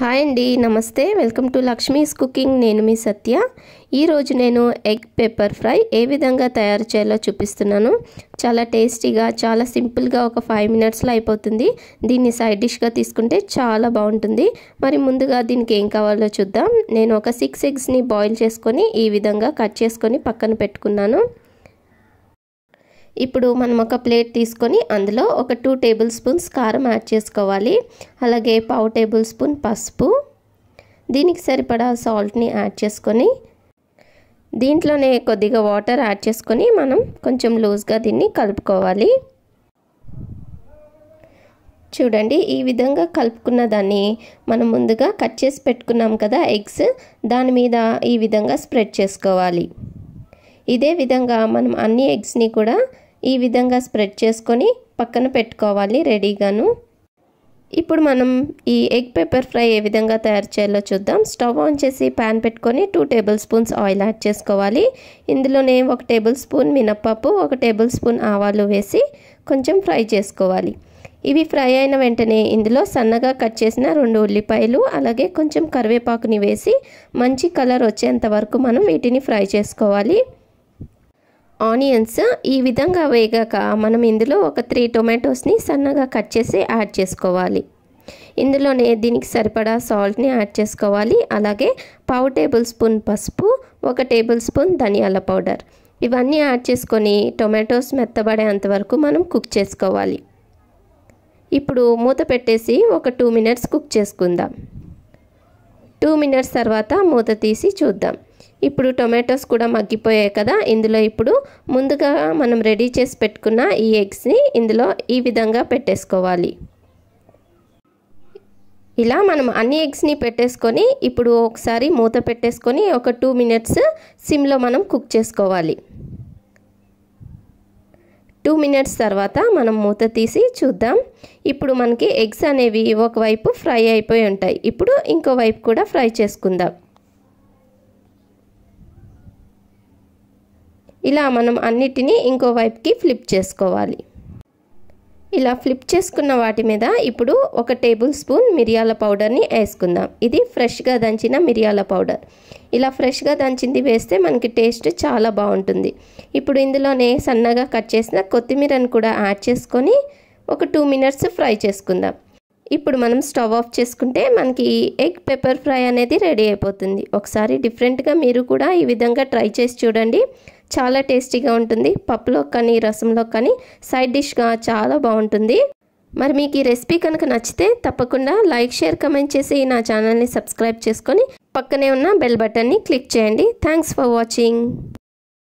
hi అండి నమస్తే welcome to Lakshmi's cooking నేను మీ సత్య ఈరోజు నేను ఎగ్ పెప్పర్ ఫ్రై ఏ విధంగా తయారు చేయాలో చూపిస్తున్నాను చాలా టేస్టీగా చాలా సింపుల్గా ఒక ఫైవ్ మినిట్స్లో అయిపోతుంది దీన్ని సైడ్ డిష్గా తీసుకుంటే చాలా బాగుంటుంది మరి ముందుగా దీనికి ఏం కావాలో చూద్దాం నేను ఒక సిక్స్ ఎగ్స్ని బాయిల్ చేసుకొని ఈ విధంగా కట్ చేసుకొని పక్కన పెట్టుకున్నాను ఇప్పుడు మనం ఒక ప్లేట్ తీసుకొని అందులో ఒక టూ టేబుల్ స్పూన్స్ కారం యాడ్ చేసుకోవాలి అలాగే పావు టేబుల్ స్పూన్ పసుపు దీనికి సరిపడా సాల్ట్ని యాడ్ చేసుకొని దీంట్లోనే కొద్దిగా వాటర్ యాడ్ చేసుకొని మనం కొంచెం లూజ్గా దీన్ని కలుపుకోవాలి చూడండి ఈ విధంగా కలుపుకున్న దాన్ని మనం ముందుగా కట్ చేసి పెట్టుకున్నాం కదా ఎగ్స్ దాని మీద ఈ విధంగా స్ప్రెడ్ చేసుకోవాలి ఇదే విధంగా మనం అన్ని ఎగ్స్ని కూడా ఈ విధంగా స్ప్రెడ్ చేసుకొని పక్కన పెట్టుకోవాలి రెడీగాను ఇప్పుడు మనం ఈ ఎగ్ పెప్పర్ ఫ్రై ఏ విధంగా తయారు చేయాలో చూద్దాం స్టవ్ ఆన్ చేసి ప్యాన్ పెట్టుకొని two tablespoons oil add చేసుకోవాలి ఇందులోనే ఒక టేబుల్ స్పూన్ మినప్పప్పు ఒక టేబుల్ స్పూన్ ఆవాలు వేసి కొంచెం ఫ్రై చేసుకోవాలి ఇవి ఫ్రై అయిన వెంటనే ఇందులో సన్నగా కట్ చేసిన రెండు ఉల్లిపాయలు అలాగే కొంచెం కరివేపాకుని వేసి మంచి కలర్ వచ్చేంత వరకు మనం వీటిని ఫ్రై చేసుకోవాలి ఆనియన్స్ ఈ విధంగా వేగాక మనం ఇందులో ఒక త్రీ టొమాటోస్ని సన్నగా కట్ చేసి యాడ్ చేసుకోవాలి ఇందులోనే దీనికి సరిపడా సాల్ట్ని యాడ్ చేసుకోవాలి అలాగే పావు టేబుల్ స్పూన్ పసుపు ఒక టేబుల్ స్పూన్ ధనియాల పౌడర్ ఇవన్నీ యాడ్ చేసుకొని టొమాటోస్ మెత్తబడేంత వరకు మనం కుక్ చేసుకోవాలి ఇప్పుడు మూత పెట్టేసి ఒక టూ మినిట్స్ కుక్ చేసుకుందాం టూ మినిట్స్ తర్వాత మూత తీసి చూద్దాం ఇప్పుడు టొమాటోస్ కూడా మగ్గిపోయాయి కదా ఇందులో ఇప్పుడు ముందుగా మనం రెడీ చేసి పెట్టుకున్న ఈ ఎగ్స్ని ఇందులో ఈ విధంగా పెట్టేసుకోవాలి ఇలా మనం అన్ని ఎగ్స్ని పెట్టేసుకొని ఇప్పుడు ఒకసారి మూత పెట్టేసుకొని ఒక టూ మినిట్స్ సిమ్లో మనం కుక్ చేసుకోవాలి టూ మినిట్స్ తర్వాత మనం మూత తీసి చూద్దాం ఇప్పుడు మనకి ఎగ్స్ అనేవి ఒకవైపు ఫ్రై అయిపోయి ఉంటాయి ఇప్పుడు ఇంకో వైపు కూడా ఫ్రై చేసుకుందాం ఇలా మనం అన్నిటినీ ఇంకోవైపుకి ఫ్లిప్ చేసుకోవాలి ఇలా ఫ్లిప్ చేసుకున్న వాటి మీద ఇప్పుడు ఒక టేబుల్ స్పూన్ మిరియాల పౌడర్ని వేసుకుందాం ఇది ఫ్రెష్గా దంచిన మిరియాల పౌడర్ ఇలా ఫ్రెష్గా దంచింది వేస్తే మనకి టేస్ట్ చాలా బాగుంటుంది ఇప్పుడు ఇందులోనే సన్నగా కట్ చేసిన కొత్తిమీరను కూడా యాడ్ చేసుకొని ఒక టూ మినిట్స్ ఫ్రై చేసుకుందాం ఇప్పుడు మనం స్టవ్ ఆఫ్ చేసుకుంటే మనకి ఎగ్ పెప్పర్ ఫ్రై అనేది రెడీ అయిపోతుంది ఒకసారి డిఫరెంట్గా మీరు కూడా ఈ విధంగా ట్రై చేసి చూడండి చాలా టేస్టీగా ఉంటుంది పప్పులో కానీ రసంలో కానీ సైడ్ డిష్గా చాలా బాగుంటుంది మరి మీకు ఈ రెసిపీ కనుక నచ్చితే తప్పకుండా లైక్ షేర్ కమెంట్ చేసి నా ఛానల్ని సబ్స్క్రైబ్ చేసుకొని పక్కనే ఉన్న బెల్ బటన్ని క్లిక్ చేయండి థ్యాంక్స్ ఫర్ వాచింగ్